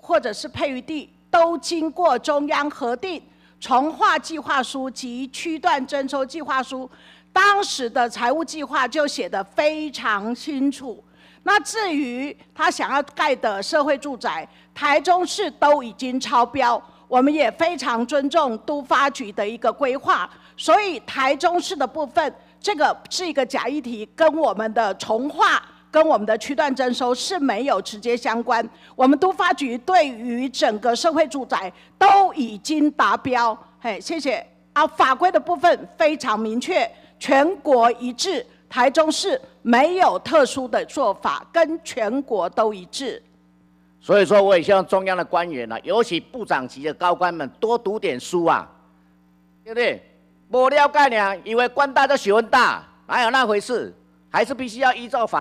或者是配地都经过中央核定，从化计划书及区段征收计划书，当时的财务计划就写得非常清楚。那至于他想要盖的社会住宅，台中市都已经超标，我们也非常尊重都发局的一个规划。所以台中市的部分，这个是一个假议题，跟我们的从化。跟我们的区段征收是没有直接相关。我们都发局对于整个社会住宅都已经达标。嘿，谢谢。啊，法规的部分非常明确，全国一致，台中市没有特殊的做法，跟全国都一致。所以说，我也希望中央的官员呢，尤其部长级的高官们多读点书啊，对不对？不了解呢，以为官大就学问大，哪有那回事？还是必须要依照法。